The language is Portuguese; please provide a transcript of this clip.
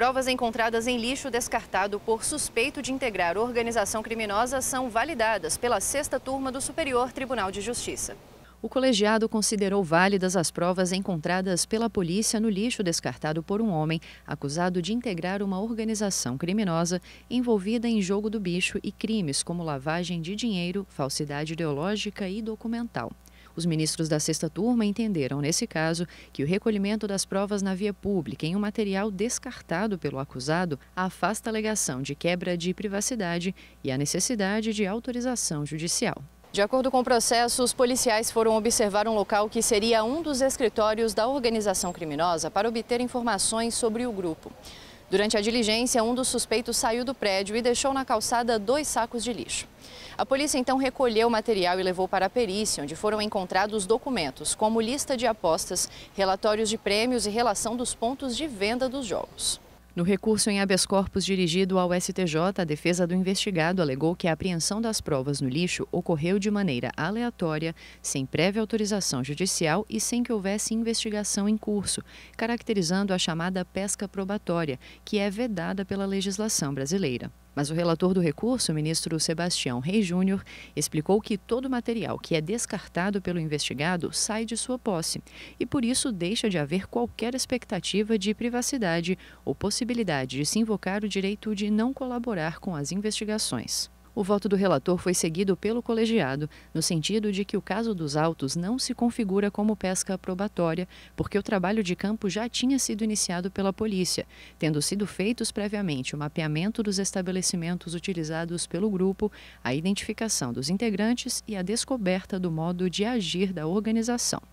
Provas encontradas em lixo descartado por suspeito de integrar organização criminosa são validadas pela sexta turma do Superior Tribunal de Justiça. O colegiado considerou válidas as provas encontradas pela polícia no lixo descartado por um homem acusado de integrar uma organização criminosa envolvida em jogo do bicho e crimes como lavagem de dinheiro, falsidade ideológica e documental. Os ministros da sexta turma entenderam, nesse caso, que o recolhimento das provas na via pública em um material descartado pelo acusado afasta a alegação de quebra de privacidade e a necessidade de autorização judicial. De acordo com o processo, os policiais foram observar um local que seria um dos escritórios da organização criminosa para obter informações sobre o grupo. Durante a diligência, um dos suspeitos saiu do prédio e deixou na calçada dois sacos de lixo. A polícia então recolheu o material e levou para a perícia, onde foram encontrados documentos, como lista de apostas, relatórios de prêmios e relação dos pontos de venda dos jogos. No recurso em habeas corpus dirigido ao STJ, a defesa do investigado alegou que a apreensão das provas no lixo ocorreu de maneira aleatória, sem prévia autorização judicial e sem que houvesse investigação em curso, caracterizando a chamada pesca probatória, que é vedada pela legislação brasileira. Mas o relator do recurso, o ministro Sebastião Rei Júnior, explicou que todo o material que é descartado pelo investigado sai de sua posse e, por isso, deixa de haver qualquer expectativa de privacidade ou possibilidade de se invocar o direito de não colaborar com as investigações. O voto do relator foi seguido pelo colegiado, no sentido de que o caso dos autos não se configura como pesca probatória, porque o trabalho de campo já tinha sido iniciado pela polícia, tendo sido feitos previamente o mapeamento dos estabelecimentos utilizados pelo grupo, a identificação dos integrantes e a descoberta do modo de agir da organização.